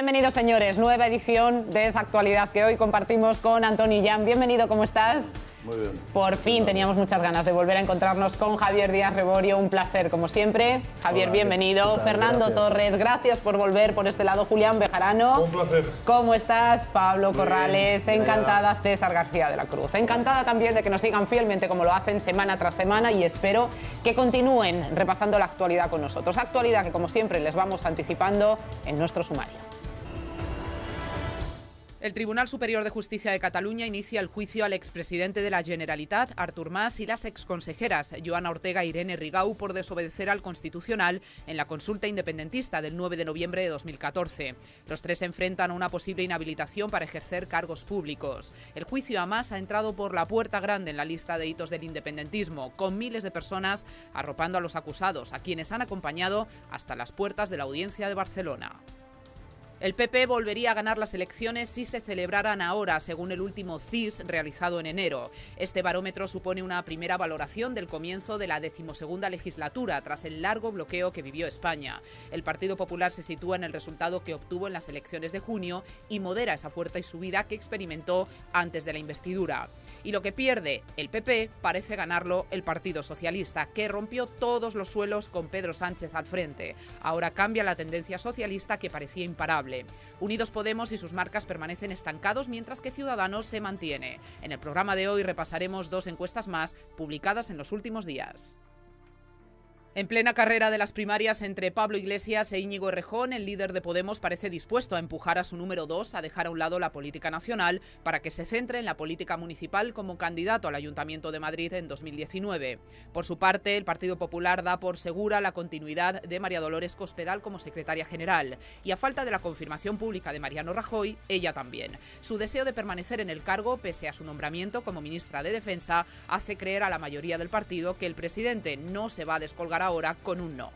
Bienvenidos, señores. Nueva edición de esa actualidad que hoy compartimos con Antoni Jan. Bienvenido, ¿cómo estás? Muy bien. Por fin teníamos muchas ganas de volver a encontrarnos con Javier Díaz Reborio. Un placer, como siempre. Javier, bienvenido. Fernando Torres, gracias por volver por este lado. Julián Bejarano. Un placer. ¿Cómo estás? Pablo Corrales. encantada. César García de la Cruz. Encantada también de que nos sigan fielmente como lo hacen semana tras semana y espero que continúen repasando la actualidad con nosotros. Actualidad que, como siempre, les vamos anticipando en nuestro sumario. El Tribunal Superior de Justicia de Cataluña inicia el juicio al expresidente de la Generalitat, Artur Mas, y las exconsejeras, Joana Ortega e Irene Rigau, por desobedecer al Constitucional en la consulta independentista del 9 de noviembre de 2014. Los tres enfrentan una posible inhabilitación para ejercer cargos públicos. El juicio a Mas ha entrado por la puerta grande en la lista de hitos del independentismo, con miles de personas arropando a los acusados, a quienes han acompañado hasta las puertas de la Audiencia de Barcelona. El PP volvería a ganar las elecciones si se celebraran ahora, según el último CIS realizado en enero. Este barómetro supone una primera valoración del comienzo de la decimosegunda legislatura, tras el largo bloqueo que vivió España. El Partido Popular se sitúa en el resultado que obtuvo en las elecciones de junio y modera esa fuerte subida que experimentó antes de la investidura. Y lo que pierde el PP parece ganarlo el Partido Socialista, que rompió todos los suelos con Pedro Sánchez al frente. Ahora cambia la tendencia socialista que parecía imparable. Unidos Podemos y sus marcas permanecen estancados mientras que Ciudadanos se mantiene. En el programa de hoy repasaremos dos encuestas más publicadas en los últimos días. En plena carrera de las primarias entre Pablo Iglesias e Íñigo Errejón, el líder de Podemos parece dispuesto a empujar a su número dos a dejar a un lado la política nacional para que se centre en la política municipal como candidato al Ayuntamiento de Madrid en 2019. Por su parte, el Partido Popular da por segura la continuidad de María Dolores Cospedal como secretaria general y a falta de la confirmación pública de Mariano Rajoy, ella también. Su deseo de permanecer en el cargo, pese a su nombramiento como ministra de Defensa, hace creer a la mayoría del partido que el presidente no se va a descolgar ahora con un no.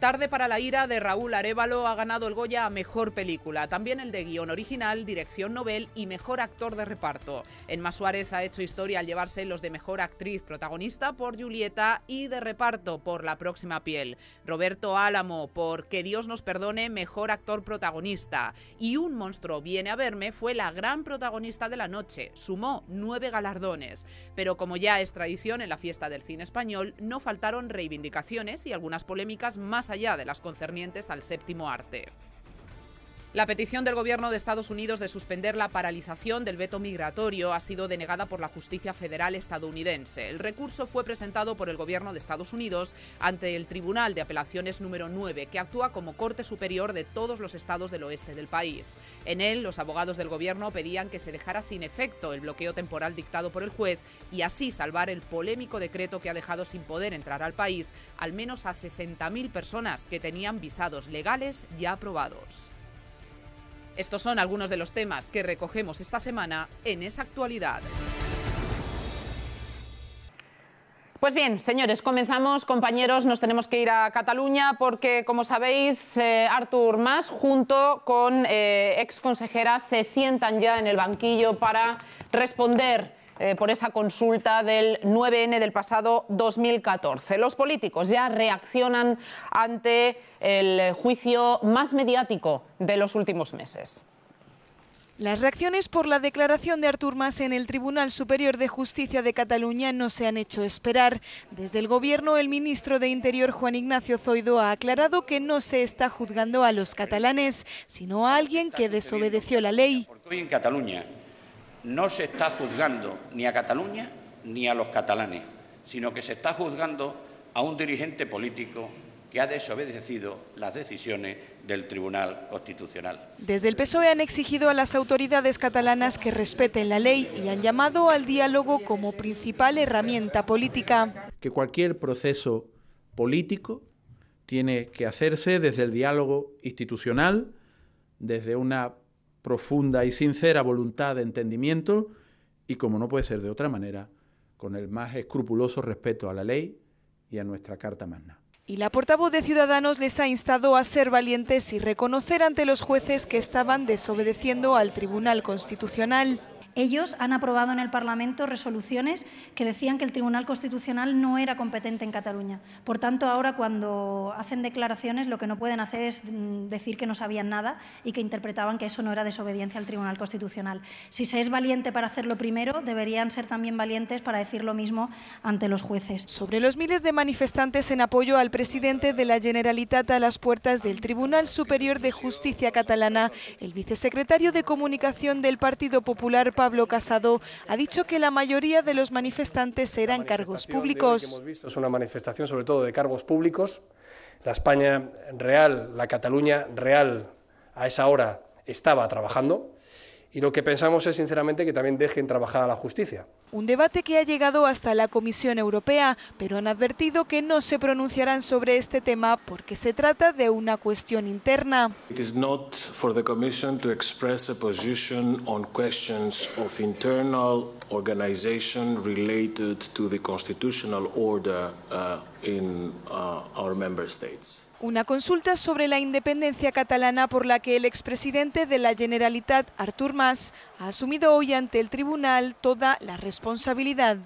Tarde para la ira de Raúl Arevalo ha ganado el Goya a Mejor Película, también el de Guión Original, Dirección novel y Mejor Actor de Reparto. Enma Suárez ha hecho historia al llevarse los de Mejor Actriz Protagonista por Julieta y de Reparto por La Próxima Piel. Roberto Álamo por Que Dios nos perdone, Mejor Actor Protagonista. Y Un Monstruo viene a verme fue la gran protagonista de la noche, sumó nueve galardones. Pero como ya es tradición en la fiesta del cine español, no faltaron reivindicaciones y algunas polémicas más allá de las concernientes al séptimo arte. La petición del gobierno de Estados Unidos de suspender la paralización del veto migratorio ha sido denegada por la justicia federal estadounidense. El recurso fue presentado por el gobierno de Estados Unidos ante el Tribunal de Apelaciones número 9, que actúa como corte superior de todos los estados del oeste del país. En él, los abogados del gobierno pedían que se dejara sin efecto el bloqueo temporal dictado por el juez y así salvar el polémico decreto que ha dejado sin poder entrar al país al menos a 60.000 personas que tenían visados legales ya aprobados. Estos son algunos de los temas que recogemos esta semana en esa actualidad. Pues bien, señores, comenzamos, compañeros, nos tenemos que ir a Cataluña porque, como sabéis, eh, Artur Mas junto con eh, ex consejeras se sientan ya en el banquillo para responder eh, por esa consulta del 9N del pasado 2014. Los políticos ya reaccionan ante el juicio más mediático de los últimos meses. Las reacciones por la declaración de Artur Mas en el Tribunal Superior de Justicia de Cataluña no se han hecho esperar. Desde el Gobierno, el ministro de Interior, Juan Ignacio Zoido, ha aclarado que no se está juzgando a los catalanes, sino a alguien que desobedeció la ley. en Cataluña no se está juzgando ni a Cataluña ni a los catalanes, sino que se está juzgando a un dirigente político que ha desobedecido las decisiones del Tribunal Constitucional. Desde el PSOE han exigido a las autoridades catalanas que respeten la ley y han llamado al diálogo como principal herramienta política. Que cualquier proceso político tiene que hacerse desde el diálogo institucional, desde una profunda y sincera voluntad de entendimiento y, como no puede ser de otra manera, con el más escrupuloso respeto a la ley y a nuestra Carta Magna. Y la portavoz de Ciudadanos les ha instado a ser valientes y reconocer ante los jueces que estaban desobedeciendo al Tribunal Constitucional. Ellos han aprobado en el Parlamento resoluciones que decían que el Tribunal Constitucional no era competente en Cataluña. Por tanto, ahora cuando hacen declaraciones lo que no pueden hacer es mm, decir que no sabían nada y que interpretaban que eso no era desobediencia al Tribunal Constitucional. Si se es valiente para hacerlo primero, deberían ser también valientes para decir lo mismo ante los jueces. Sobre los miles de manifestantes en apoyo al presidente de la Generalitat a las puertas del Tribunal Superior de Justicia catalana, el vicesecretario de Comunicación del Partido Popular, Pablo Pablo Casado ha dicho que la mayoría de los manifestantes eran cargos públicos. es una manifestación sobre todo de cargos públicos. La España real, la Cataluña real, a esa hora estaba trabajando y lo que pensamos es sinceramente que también dejen trabajar a la justicia. Un debate que ha llegado hasta la Comisión Europea, pero han advertido que no se pronunciarán sobre este tema porque se trata de una cuestión interna. organization constitutional order uh, Uh, states. Una consulta sobre la independencia catalana por la que el expresidente de la Generalitat, Artur Mas, ha asumido hoy ante el tribunal toda la responsabilidad.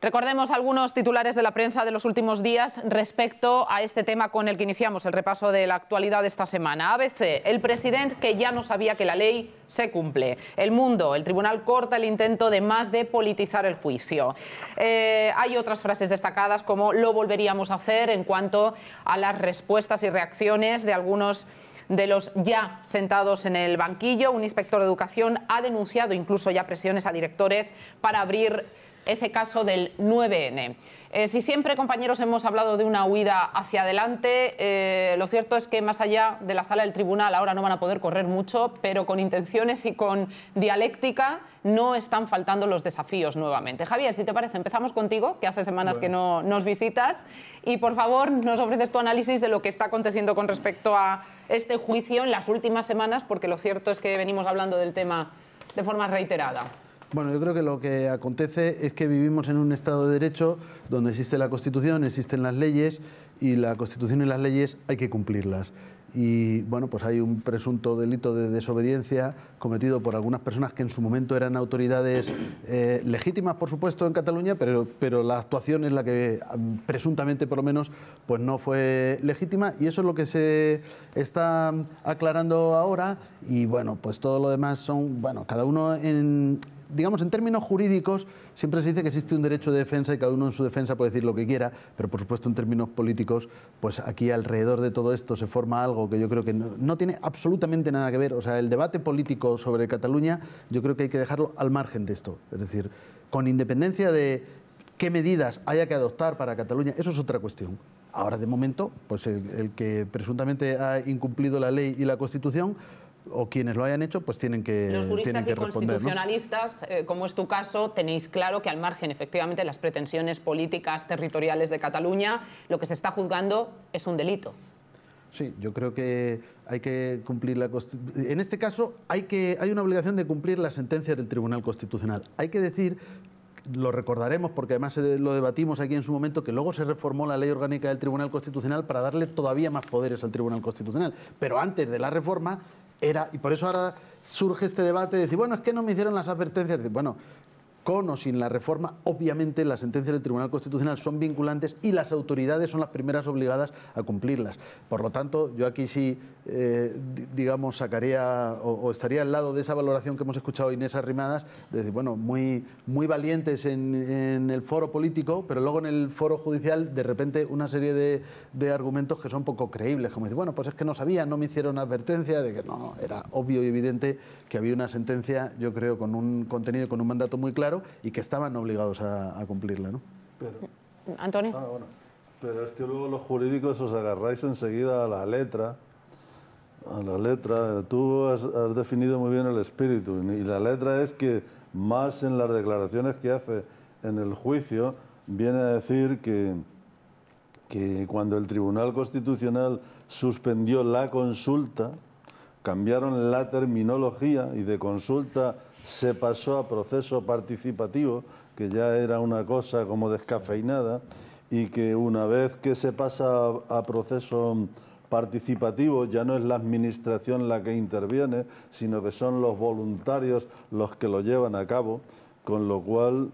Recordemos algunos titulares de la prensa de los últimos días respecto a este tema con el que iniciamos el repaso de la actualidad de esta semana. ABC, el presidente que ya no sabía que la ley se cumple. El Mundo, el tribunal corta el intento de más de politizar el juicio. Eh, hay otras frases destacadas como lo volveríamos a hacer en cuanto a las respuestas y reacciones de algunos de los ya sentados en el banquillo. Un inspector de educación ha denunciado incluso ya presiones a directores para abrir ese caso del 9N. Eh, si siempre, compañeros, hemos hablado de una huida hacia adelante, eh, lo cierto es que más allá de la sala del tribunal ahora no van a poder correr mucho, pero con intenciones y con dialéctica no están faltando los desafíos nuevamente. Javier, si te parece, empezamos contigo, que hace semanas que no nos visitas, y por favor nos ofreces tu análisis de lo que está aconteciendo con respecto a este juicio en las últimas semanas, porque lo cierto es que venimos hablando del tema de forma reiterada. Bueno, yo creo que lo que acontece es que vivimos en un Estado de Derecho donde existe la Constitución, existen las leyes y la Constitución y las leyes hay que cumplirlas. Y bueno, pues hay un presunto delito de desobediencia cometido por algunas personas que en su momento eran autoridades eh, legítimas, por supuesto, en Cataluña, pero, pero la actuación es la que mm, presuntamente, por lo menos, pues no fue legítima. Y eso es lo que se está mm, aclarando ahora. Y bueno, pues todo lo demás son, bueno, cada uno en, digamos, en términos jurídicos, siempre se dice que existe un derecho de defensa y cada uno en su defensa puede decir lo que quiera, pero por supuesto en términos políticos, pues aquí alrededor de todo esto se forma algo que yo creo que no, tiene absolutamente nada que ver. O sea, el debate político sobre Cataluña yo creo que hay que dejarlo al margen de esto. Es decir, con independencia de qué medidas haya que adoptar para Cataluña, eso es otra cuestión. Ahora, de momento, pues el que presuntamente ha incumplido la ley y la Constitución, o quienes lo hayan hecho, pues tienen que Los juristas tienen que y constitucionalistas, eh, como es tu caso, tenéis claro que al margen, efectivamente, de las pretensiones políticas territoriales de Cataluña, lo que se está juzgando es un delito. Sí, yo creo que hay que cumplir la En este caso, hay, que, hay una obligación de cumplir la sentencia del Tribunal Constitucional. Hay que decir lo recordaremos porque además lo debatimos aquí en su momento, que luego se reformó la ley orgánica del Tribunal Constitucional para darle todavía más poderes al Tribunal Constitucional. Pero antes de la reforma era, y por eso ahora surge este debate de decir, bueno, es que no me hicieron las advertencias. Bueno, con o sin la reforma, obviamente las sentencias del Tribunal Constitucional son vinculantes y las autoridades son las primeras obligadas a cumplirlas. Por lo tanto, yo aquí sí, eh, digamos, sacaría o, estaría al lado de esa valoración que hemos escuchado Inés Arrimadas, de decir, bueno, muy, muy valientes en, el foro político, pero luego en el foro judicial, de repente, una serie de, argumentos que son poco creíbles, como decir, bueno, pues es que no sabía, no me hicieron advertencia, de que no, no, era obvio y evidente que había una sentencia, yo creo, con un contenido y con un mandato muy claro y que estaban obligados a, cumplirle, cumplirla. ¿no? Mm, Antonio. Ah, Pero es que luego los jurídicos os agarráis enseguida a la letra. A la letra, tú has, has definido muy bien el espíritu y la letra es que más en las declaraciones que hace en el juicio viene a decir que, que cuando el Tribunal Constitucional suspendió la consulta, cambiaron la terminología y de consulta se pasó a proceso participativo, que ya era una cosa como descafeinada, y que una vez que se pasa a, proceso participativo ya no es la administración la que interviene, sino que son los voluntarios los que lo llevan a cabo, con lo cual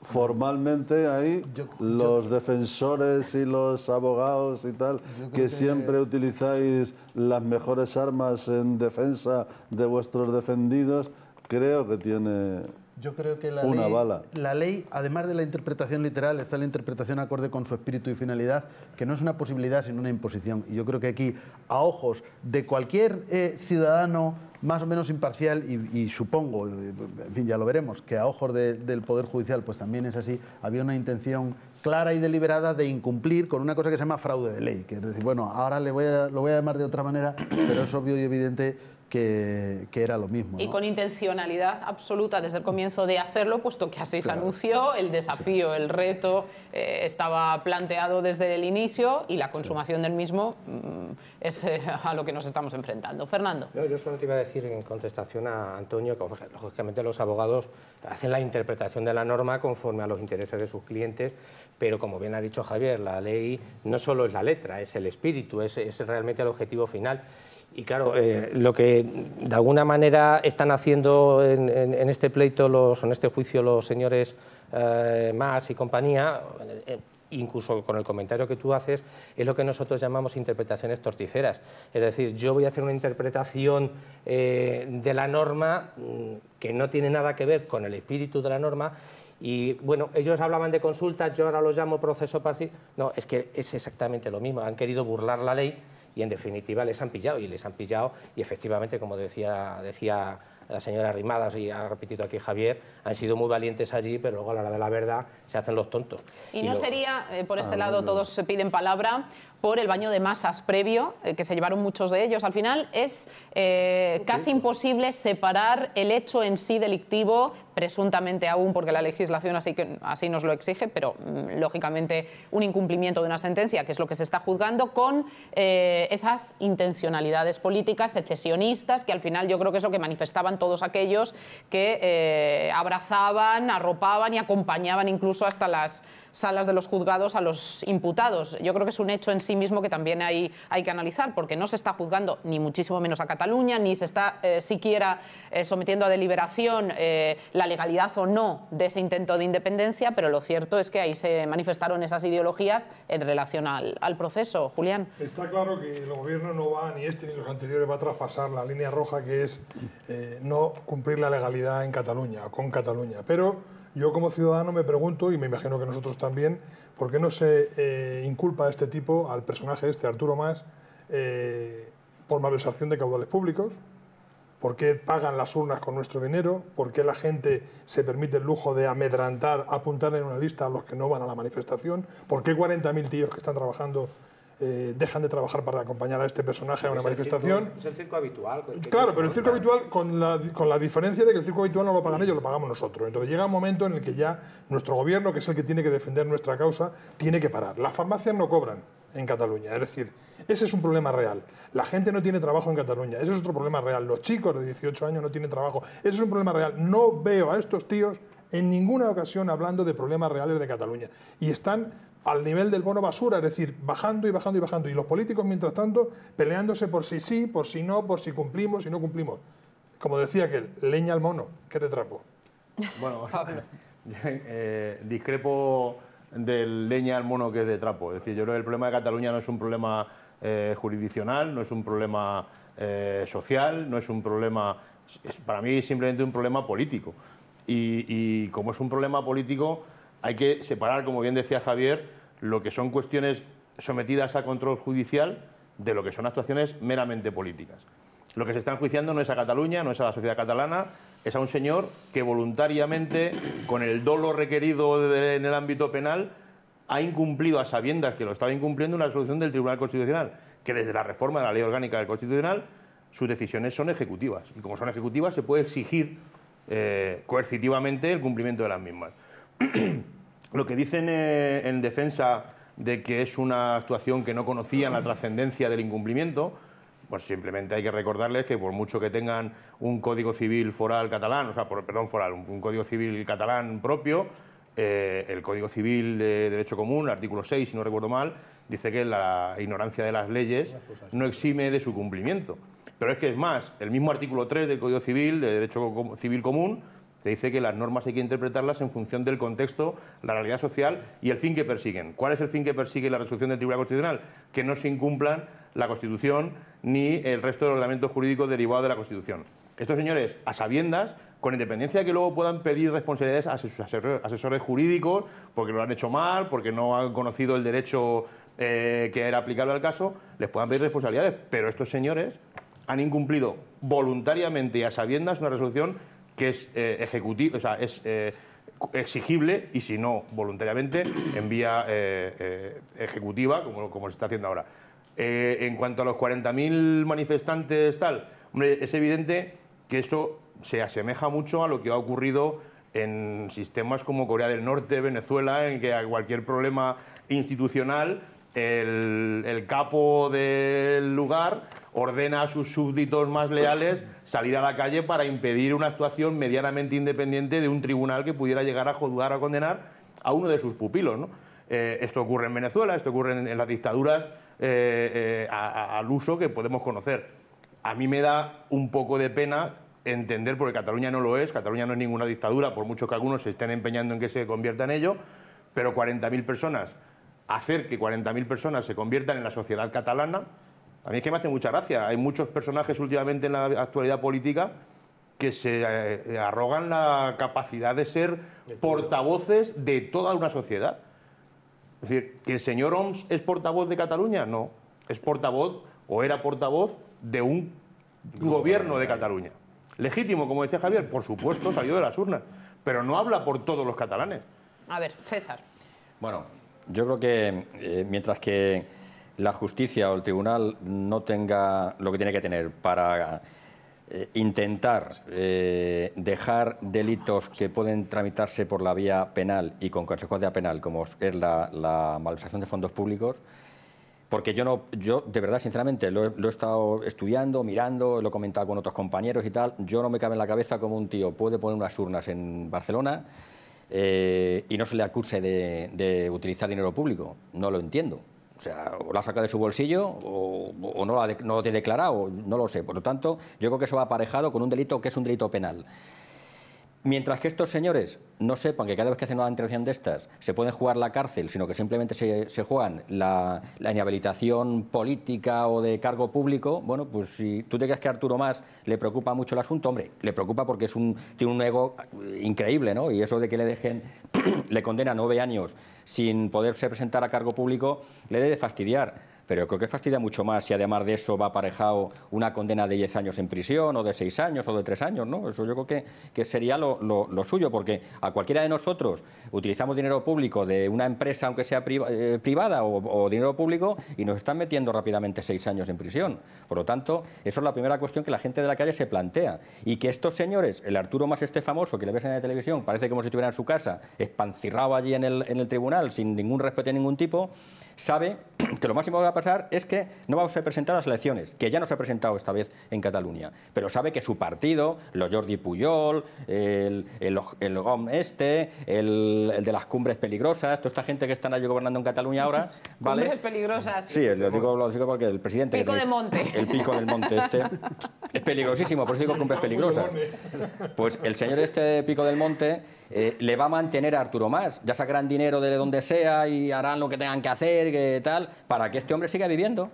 formalmente ahí los defensores y los abogados y tal que siempre utilizáis las mejores armas en defensa de vuestros defendidos creo que tiene yo creo que la, Una bala. la ley, además de la interpretación literal, está la interpretación acorde con su espíritu y finalidad, que no es una posibilidad sino una imposición. Y yo creo que aquí, a ojos de cualquier eh, ciudadano más o menos imparcial, y, supongo, eh, en fin, ya lo veremos, que a ojos del Poder Judicial, pues también es así, había una intención clara y deliberada de incumplir con una cosa que se llama fraude de ley, que es decir, bueno, ahora lo voy a llamar de otra manera, pero es obvio y evidente que, era lo mismo. Y con intencionalidad absoluta desde el comienzo de hacerlo, puesto que así se anunció, el desafío, el reto eh, estaba planteado desde el inicio y la consumación del mismo mm, es eh, a lo que nos estamos enfrentando. Fernando. No, yo solo te iba a decir en contestación a Antonio que lógicamente los abogados hacen la interpretación de la norma conforme a los intereses de sus clientes, pero como bien ha dicho Javier, la ley no solo es la letra, es el espíritu, es, es realmente el objetivo final. Y claro, eh, lo que de alguna manera están haciendo en, este pleito, en este juicio los señores eh, y compañía, eh, eh, incluso con el comentario que tú haces, es lo que nosotros llamamos interpretaciones torticeras. Es decir, yo voy a hacer una interpretación de la norma mm, que no tiene nada que ver con el espíritu de la norma y bueno, ellos hablaban de consultas, yo ahora los llamo proceso parcial. No, es que es exactamente lo mismo. Han querido burlar la ley y en definitiva les han pillado y les han pillado y efectivamente, como decía, decía la señora Rimadas y ha repetido aquí Javier, han sido muy valientes allí, pero luego a la hora de la verdad se hacen los tontos. ¿Y, no sería, eh, por este ah, lado todos se piden palabra, por el baño de masas previo, eh, que se llevaron muchos de ellos. Al final es eh, casi imposible separar el hecho en sí delictivo, presuntamente aún, porque la legislación así, que, así nos lo exige, pero mm, lógicamente un incumplimiento de una sentencia, que es lo que se está juzgando, con eh, esas intencionalidades políticas secesionistas, que al final yo creo que es lo que manifestaban todos aquellos que abrazaban, arropaban y acompañaban incluso hasta las salas de los juzgados a los imputados. Yo creo que es un hecho en sí mismo que también hay, hay que analizar, porque no se está juzgando ni muchísimo menos a Cataluña, ni se está eh, siquiera eh, sometiendo a deliberación eh, la legalidad o no de ese intento de independencia, pero lo cierto es que ahí se manifestaron esas ideologías en relación al, proceso. Julián. Está claro que el gobierno no va, ni este ni los anteriores, va a traspasar la línea roja que es no cumplir la legalidad en Cataluña, con Cataluña. Pero yo como ciudadano me pregunto, y me imagino que nosotros también, ¿por qué no se eh, inculpa a este tipo, al personaje este, Arturo Más, eh, por malversación de caudales públicos? ¿Por qué pagan las urnas con nuestro dinero? ¿Por qué la gente se permite el lujo de amedrantar, apuntar en una lista a los que no van a la manifestación? ¿Por qué 40.000 tíos que están trabajando eh, dejan de trabajar para acompañar a este personaje a una manifestación. es el circo habitual. Pues, claro, pero el circo habitual con la, con la diferencia de que el circo habitual no lo pagan ellos, lo pagamos nosotros. Entonces llega un momento en el que ya nuestro gobierno, que es el que tiene que defender nuestra causa, tiene que parar. Las farmacias no cobran en Cataluña. Es decir, ese es un problema real. La gente no tiene trabajo en Cataluña. Ese es otro problema real. Los chicos de 18 años no tienen trabajo. Ese es un problema real. No veo a estos tíos en ninguna ocasión hablando de problemas reales de Cataluña. Y están al nivel del bono basura, es decir, bajando y bajando y bajando. Y los políticos, mientras tanto, peleándose por si sí, por si no, por si cumplimos, si no cumplimos. Como decía aquel, leña al mono, que de trapo. Bueno, eh, discrepo del leña al mono que es de trapo. Es decir, yo creo que el problema de Cataluña no es un problema eh, jurisdiccional, no es un problema eh, social, no es un problema... para mí es simplemente un problema político. y como es un problema político, hay que separar, como bien decía Javier, lo que son cuestiones sometidas a control judicial de lo que son actuaciones meramente políticas. Lo que se está enjuiciando no es a Cataluña, no es a la sociedad catalana, es a un señor que voluntariamente, con el dolo requerido en el ámbito penal, ha incumplido a sabiendas que lo estaba incumpliendo una resolución del Tribunal Constitucional, que desde la reforma de la Ley Orgánica del Constitucional sus decisiones son ejecutivas. Y como son ejecutivas se puede exigir eh, coercitivamente el cumplimiento de las mismas. Lo que dicen eh, en defensa de que es una actuación que no conocían la trascendencia del incumplimiento, pues simplemente hay que recordarles que por mucho que tengan un código civil foral catalán, o sea, perdón, foral, un, código civil catalán propio, eh, el Código Civil de Derecho Común, artículo 6, si no recuerdo mal, dice que la ignorancia de las leyes no exime de su cumplimiento. Pero es que es más, el mismo artículo 3 del Código Civil de Derecho Civil Común se dice que las normas hay que interpretarlas en función del contexto, la realidad social y el fin que persiguen. ¿Cuál es el fin que persigue la resolución del Tribunal Constitucional? Que no se incumplan la Constitución ni el resto del ordenamiento jurídico derivado de la Constitución. Estos señores, a sabiendas, con independencia de que luego puedan pedir responsabilidades a sus asesores jurídicos porque lo han hecho mal, porque no han conocido el derecho eh, que era aplicable al caso, les puedan pedir responsabilidades. Pero estos señores han incumplido voluntariamente y a sabiendas una resolución que es eh, ejecutivo, es eh, exigible y si no voluntariamente en vía eh, ejecutiva, como, como se está haciendo ahora. en cuanto a los 40.000 manifestantes, tal, es evidente que eso se asemeja mucho a lo que ha ocurrido en sistemas como Corea del Norte, Venezuela, en que a cualquier problema institucional el, el capo del lugar ordena a sus súbditos más leales salir a la calle para impedir una actuación medianamente independiente de un tribunal que pudiera llegar a juzgar o condenar a uno de sus pupilos. Eh, esto ocurre en Venezuela, esto ocurre en, las dictaduras eh, eh, al uso que podemos conocer. A mí me da un poco de pena entender, porque Cataluña no lo es, Cataluña no es ninguna dictadura, por mucho que algunos se estén empeñando en que se convierta en ello, pero 40.000 personas, hacer que 40.000 personas se conviertan en la sociedad catalana, a mí es que me hace mucha gracia. Hay muchos personajes últimamente en la actualidad política que se eh, eh, arrogan la capacidad de ser portavoces de toda una sociedad. Es decir, ¿que el señor Oms es portavoz de Cataluña? No. Es portavoz o era portavoz de un gobierno de Cataluña. Legítimo, como decía Javier, por supuesto, salió de las urnas, pero no habla por todos los catalanes. A ver, César. Bueno, yo creo que eh, mientras que la justicia o el tribunal no tenga lo que tiene que tener para eh, intentar eh, dejar delitos que pueden tramitarse por la vía penal y con consecuencia penal, como es la, malversación de fondos públicos, porque yo no, yo de verdad, sinceramente, lo he, estado estudiando, mirando, lo he comentado con otros compañeros y tal, yo no me cabe en la cabeza como un tío puede poner unas urnas en Barcelona eh, y no se le acuse de utilizar dinero público. No lo entiendo. O sea, o la saca de su bolsillo o, no, la no lo tiene declarado, no lo sé. Por lo tanto, yo creo que eso va aparejado con un delito que es un delito penal. Mientras que estos señores no sepan que cada vez que hacen una intervención de estas se pueden jugar la cárcel, sino que simplemente se, juegan la, inhabilitación política o de cargo público, bueno, pues si tú te crees que a Arturo Más le preocupa mucho el asunto, hombre, le preocupa porque es un, tiene un ego eh, increíble, ¿no? Y eso de que le dejen, le condena nueve años sin poderse presentar a cargo público, le debe fastidiar pero creo que fastidia mucho más si además de eso va aparejado una condena de 10 años en prisión o de 6 años o de 3 años, ¿no? Eso yo creo que, que sería lo, suyo, porque a cualquiera de nosotros utilizamos dinero público de una empresa, aunque sea eh, privada o, dinero público, y nos están metiendo rápidamente 6 años en prisión. Por lo tanto, eso es la primera cuestión que la gente de la calle se plantea. Y que estos señores, el Arturo más este famoso que le ves en la televisión, parece como si estuviera en su casa, espancirrado allí en el, tribunal, sin ningún respeto de ningún tipo, sabe que lo máximo que va a pasar es que no vamos a presentar a las elecciones, que ya no se ha presentado esta vez en Cataluña, pero sabe que su partido, los Jordi Puyol, el, el, el GOM este, el, el, de las cumbres peligrosas, toda esta gente que están allí gobernando en Cataluña ahora, ¿vale? Cumbres peligrosas. Sí, lo digo, lo digo porque el presidente... el Pico que monte. El pico del monte este. Es peligrosísimo, por eso digo que es peligrosa. Pues el señor este de este Pico del Monte eh, le va a mantener a Arturo Más. Ya sacarán dinero de donde sea y harán lo que tengan que hacer, que tal, para que este hombre siga viviendo.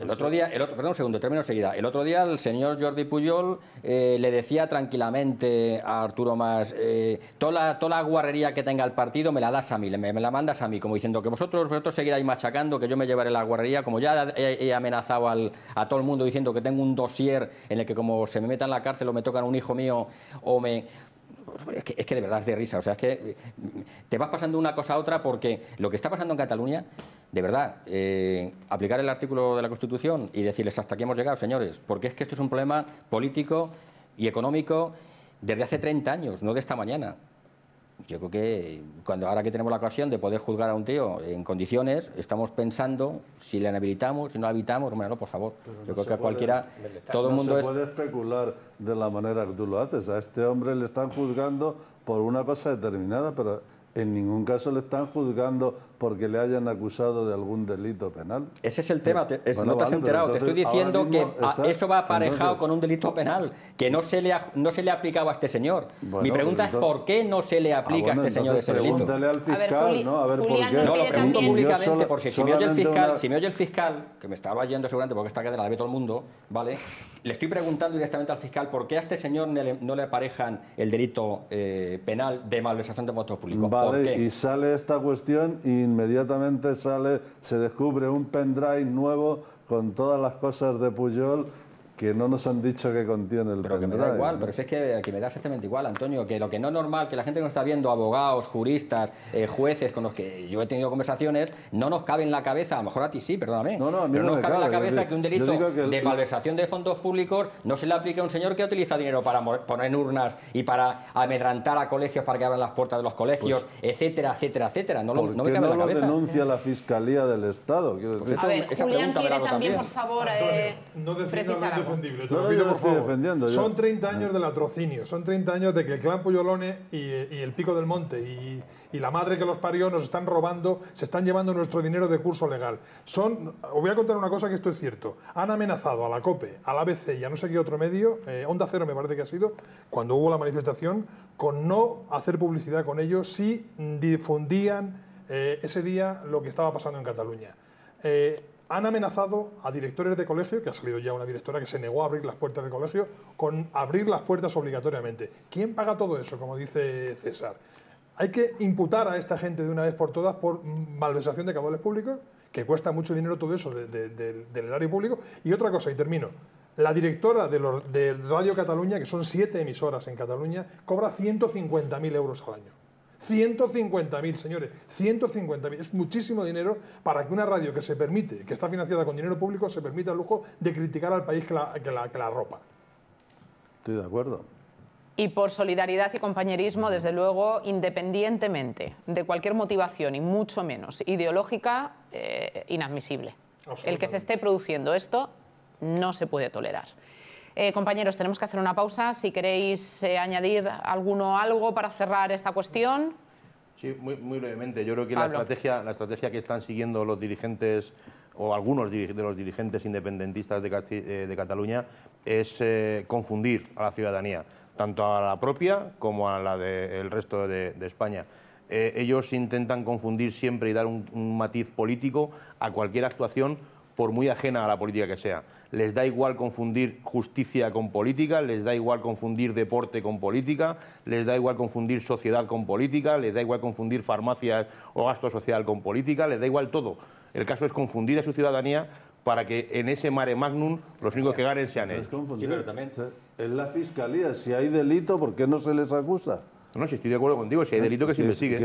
El otro día, el otro, perdón, un segundo, término seguida. El otro día el señor Jordi Puyol eh, le decía tranquilamente a Arturo Más, eh, toda, la, toda la guarrería que tenga el partido me la das a mí, me, la mandas a mí, como diciendo que vosotros, vosotros seguiráis machacando, que yo me llevaré la guarrería, como ya he, amenazado a todo el mundo diciendo que tengo un dossier en el que como se me metan en la cárcel o me tocan un hijo mío o me es que, de verdad es de risa, o sea, es que mm, te vas pasando una cosa a otra porque lo que está pasando en Cataluña, de verdad, eh, aplicar el artículo de la Constitución y decirles hasta aquí hemos llegado, señores, porque es que esto es un problema político y económico desde hace 30 años, no de esta mañana yo creo que cuando ahora que tenemos la ocasión de poder juzgar a un tío en condiciones, estamos pensando si le habilitamos, si no habitamos, bueno, por favor. yo creo que cualquiera, todo el mundo se puede especular de la manera que tú lo haces. A este hombre le están juzgando por una cosa determinada, pero en ningún caso le están juzgando porque le hayan acusado de algún delito penal. Ese es el tema, no te has enterado. te estoy diciendo que eso va aparejado con un delito penal, que no se le ha, no se le aplicaba a este señor. Mi pregunta es por qué no se le aplica ah, a este señor ese delito. al fiscal, ¿no? A ver por qué. No, lo pregunto públicamente, porque si, me oye el fiscal, si me oye el fiscal, que me estaba oyendo seguramente porque está de la ve todo el mundo, ¿vale? Le estoy preguntando directamente al fiscal por qué a este señor no le, aparejan el delito eh, penal de malversación de votos públicos. ¿Por qué? y sale esta cuestión y inmediatamente sale, se descubre un pendrive nuevo con todas las cosas de Puyol que no nos han dicho que contiene el Pero que me da igual, pero es que, eh, que me da exactamente igual, Antonio, que lo que no es normal, que la gente que nos está viendo, abogados, juristas, eh, jueces con los que yo he tenido conversaciones, no nos cabe en la cabeza, a lo mejor a ti sí, perdóname, no, no, pero no nos cabe, en la cabeza que un delito de malversación de fondos públicos no se le aplique a un señor que utiliza dinero para poner urnas y para amedrantar a colegios para que abran las puertas de los colegios, pues, etcétera, etcétera, etcétera. No, me cabe en la cabeza. lo denuncia la Fiscalía del Estado? Quiero pues decir. a ver, Julián quiere también, por favor, eh, son 30 años de latrocinio, son 30 años de que el clan Puyolone y, el Pico del Monte y, la madre que los parió nos están robando, se están llevando nuestro dinero de curso legal. Son, os voy a contar una cosa que esto es cierto. Han amenazado a la COPE, al ABC y a no sé qué otro medio, eh, Onda Cero me parece que ha sido, cuando hubo la manifestación, con no hacer publicidad con ellos si difundían eh, ese día lo que estaba pasando en Cataluña. Eh, han amenazado a directores de colegio, que ha salido ya una directora que se negó a abrir las puertas del colegio, con abrir las puertas obligatoriamente. ¿Quién paga todo eso, como dice César? Hay que imputar a esta gente de una vez por todas por malversación de caudales públicos, que cuesta mucho dinero todo eso del erario público. Y otra cosa, y termino. La directora de, de Radio Cataluña, que son siete emisoras en Cataluña, cobra 150.000 euros al año. 150.000, señores, 150.000. Es muchísimo dinero para que una radio que se permite, que está financiada con dinero público, se permita el lujo de criticar al país que la, ropa. Estoy de acuerdo. Y por solidaridad y compañerismo, desde luego, independientemente de cualquier motivación y mucho menos ideológica, eh, inadmisible. El que se esté produciendo esto no se puede tolerar. Eh, compañeros, tenemos que hacer una pausa. Si queréis eh, añadir alguno algo para cerrar esta cuestión. Sí, muy, brevemente. Yo creo que la estrategia, la estrategia que están siguiendo los dirigentes o algunos de los dirigentes independentistas de, eh, Cataluña es confundir a la ciudadanía, tanto a la propia como a la del resto de, España. ellos intentan confundir siempre y dar un matiz político a cualquier actuación por muy ajena a la política que sea. Les da igual confundir justicia con política, les da igual confundir deporte con política, les da igual confundir sociedad con política, les da igual confundir farmacia o gasto social con política, les da igual todo. El caso es confundir a su ciudadanía para que en ese mare magnum los únicos que ganen sean ellos. también... Es la fiscalía, si hay delito, ¿por qué no se les acusa? No, si estoy de acuerdo contigo, si hay delito que se investigue.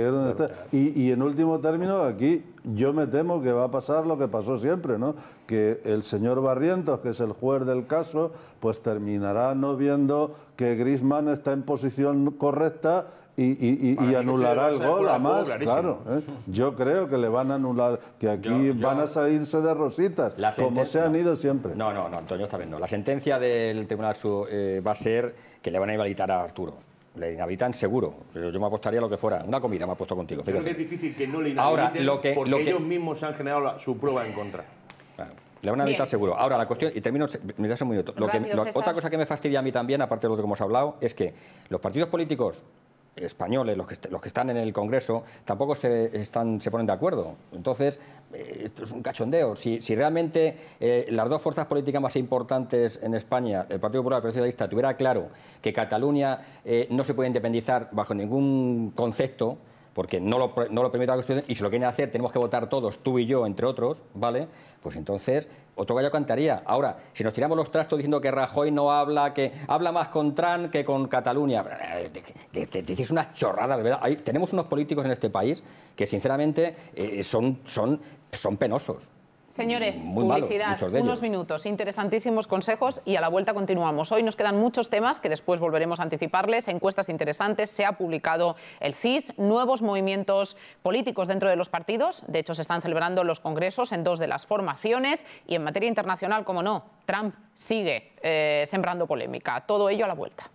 Y, en último término, aquí yo me temo que va a pasar lo que pasó siempre, ¿no? Que el señor Barrientos, que es el juez del caso, pues terminará no viendo que Grisman está en posición correcta y, anulará el gol a más, claro. ¿eh? Yo creo que le van a anular, que aquí van a salirse de rositas, como se han ido siempre. No, no, no, Antonio, está viendo. La sentencia del Tribunal eh, va a ser que le van a invalidar a Arturo le inhabitan seguro, yo me apostaría a lo que fuera. Una comida me ha puesto contigo. es difícil que no le inhabiliten Ahora, lo que, porque ellos mismos han generado su prueba en contra. Le van a inhabitar seguro. Ahora, la cuestión, y termino, mira, un minuto. otra cosa que me fastidia a mí también, aparte de lo que hemos hablado, es que los partidos políticos españoles, los que, los que están en el Congreso, tampoco se, están, se ponen de acuerdo. Entonces, eh, esto es un cachondeo. Si, si realmente eh, las dos fuerzas políticas más importantes en España, el Partido Popular y el Partido Socialista, tuviera claro que Cataluña eh, no se puede independizar bajo ningún concepto, porque no lo, no lo permite la Constitución y si lo quieren hacer tenemos que votar todos, tú y yo, entre otros, ¿vale? Pues entonces, otro gallo cantaría. Ahora, si nos tiramos los trastos diciendo que Rajoy no habla, que habla más con Trump que con Cataluña, eh, te dices chorrada, chorradas, ¿verdad? tenemos unos políticos en este país que, sinceramente, eh, son, son, son penosos. Señores, mm, publicidad, unos minutos, interesantísimos consejos y a la vuelta continuamos. Hoy nos quedan muchos temas que después volveremos a anticiparles, encuestas interesantes, se ha publicado el CIS, nuevos movimientos políticos dentro de los partidos, de hecho se están celebrando los congresos en dos de las formaciones y en materia internacional, como no, Trump sigue eh, sembrando polémica. Todo ello a la vuelta.